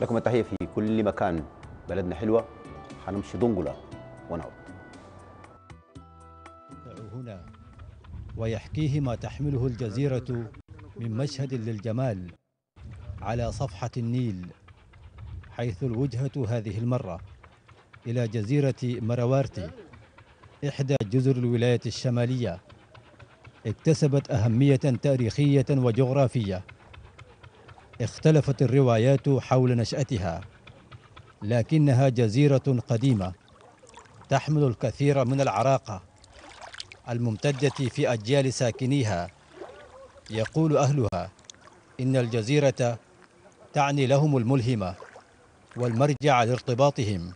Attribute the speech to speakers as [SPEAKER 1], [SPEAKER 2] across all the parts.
[SPEAKER 1] لكم التحية في كل مكان بلدنا حلوة حنمشي دنقلة ونعود هنا ويحكيه ما تحمله الجزيرة من مشهد للجمال على صفحة النيل حيث الوجهة هذه المرة إلى جزيرة مروارتي إحدى جزر الولايات الشمالية اكتسبت أهمية تاريخية وجغرافية اختلفت الروايات حول نشأتها لكنها جزيرة قديمة تحمل الكثير من العراقة الممتدة في أجيال ساكنيها يقول أهلها إن الجزيرة تعني لهم الملهمة والمرجع لارتباطهم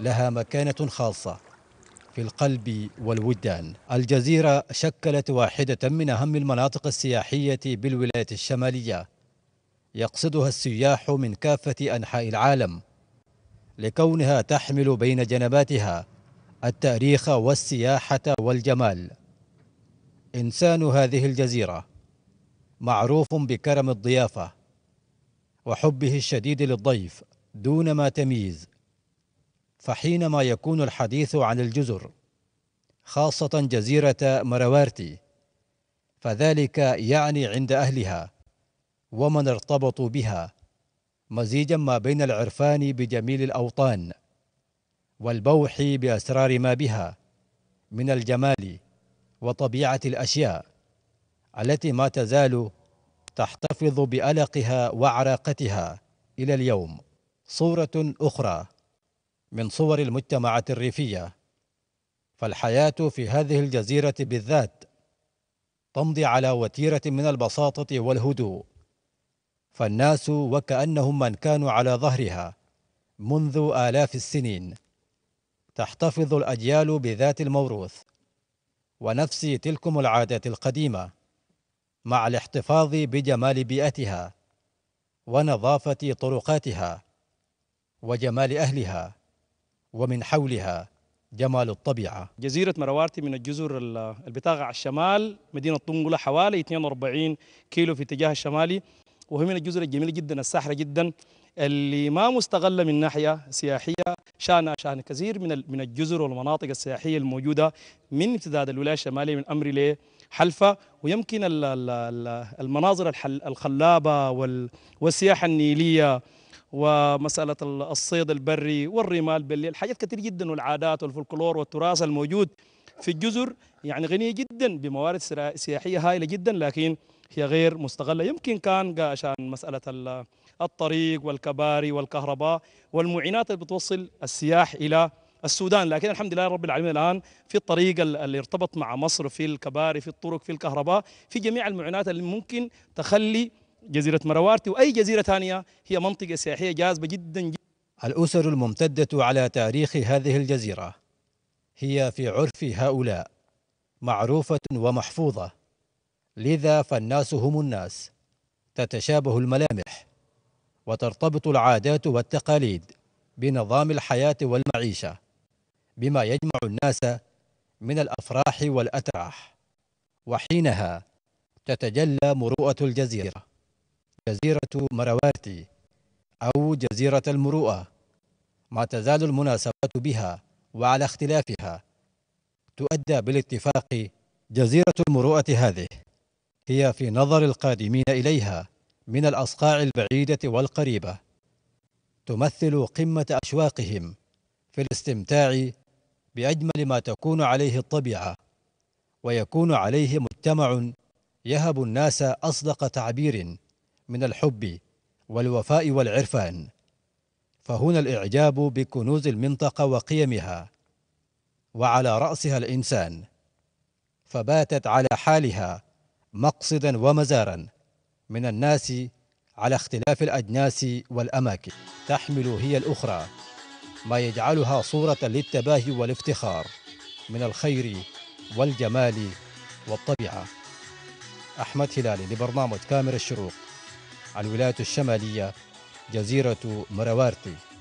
[SPEAKER 1] لها مكانة خاصة في القلب والودان الجزيرة شكلت واحدة من أهم المناطق السياحية بالولايات الشمالية يقصدها السياح من كافة أنحاء العالم لكونها تحمل بين جنباتها التاريخ والسياحة والجمال إنسان هذه الجزيرة معروف بكرم الضيافة وحبه الشديد للضيف دون ما تميز فحينما يكون الحديث عن الجزر خاصة جزيرة مروارتي فذلك يعني عند أهلها ومن ارتبطوا بها مزيجا ما بين العرفان بجميل الاوطان والبوح باسرار ما بها من الجمال وطبيعه الاشياء التي ما تزال تحتفظ بالقها وعراقتها الى اليوم صوره اخرى من صور المجتمعات الريفيه فالحياه في هذه الجزيره بالذات تمضي على وتيره من البساطه والهدوء فالناس وكأنهم من كانوا على ظهرها منذ آلاف السنين تحتفظ الأجيال بذات الموروث ونفس تلكم العادات القديمة مع الاحتفاظ بجمال بيئتها ونظافة طرقاتها وجمال أهلها ومن حولها جمال الطبيعة
[SPEAKER 2] جزيرة مروارتي من الجزر البطاقه على الشمال مدينة طنقلة حوالي 42 كيلو في اتجاه الشمالي وهو من الجزر الجميلة جدا الساحرة جدا اللي ما مستغلة من ناحية سياحية شان شان كثير من من الجزر والمناطق السياحية الموجودة من امتداد الولاية الشمالية من أمر حلفة ويمكن المناظر الخلابة والسياحة النيلية ومسألة الصيد البري والرمال بالليل حاجات كثير جدا والعادات والفولكلور والتراث الموجود في الجزر يعني غنية جدا بموارد سياحية هائلة جدا لكن هي غير مستغلة يمكن كان عشان مسألة الطريق والكباري والكهرباء والمعينات اللي بتوصل السياح إلى السودان لكن الحمد لله رب العالمين الآن في الطريق اللي ارتبط مع مصر في الكباري في الطرق في الكهرباء في جميع المعينات اللي ممكن تخلي جزيرة مروارتي وأي جزيرة ثانية هي منطقة سياحية جاذبة جدا, جدا
[SPEAKER 1] الأسر الممتدة على تاريخ هذه الجزيرة هي في عرف هؤلاء معروفة ومحفوظة لذا فالناس هم الناس تتشابه الملامح وترتبط العادات والتقاليد بنظام الحياة والمعيشة بما يجمع الناس من الأفراح والأتراح وحينها تتجلى مروءة الجزيرة جزيرة مروارتي أو جزيرة المروءة ما تزال المناسبات بها وعلى اختلافها تؤدى بالاتفاق جزيرة المروءة هذه هي في نظر القادمين إليها من الأصقاع البعيدة والقريبة تمثل قمة أشواقهم في الاستمتاع بأجمل ما تكون عليه الطبيعة ويكون عليه مجتمع يهب الناس أصدق تعبير من الحب والوفاء والعرفان فهنا الإعجاب بكنوز المنطقة وقيمها وعلى رأسها الإنسان فباتت على حالها مقصدا ومزارا من الناس على اختلاف الأجناس والأماكن تحمل هي الأخرى ما يجعلها صورة للتباهي والافتخار من الخير والجمال والطبيعة أحمد هلالي لبرنامج كاميرا الشروق الولايات الشمالية جزيرة مروارتي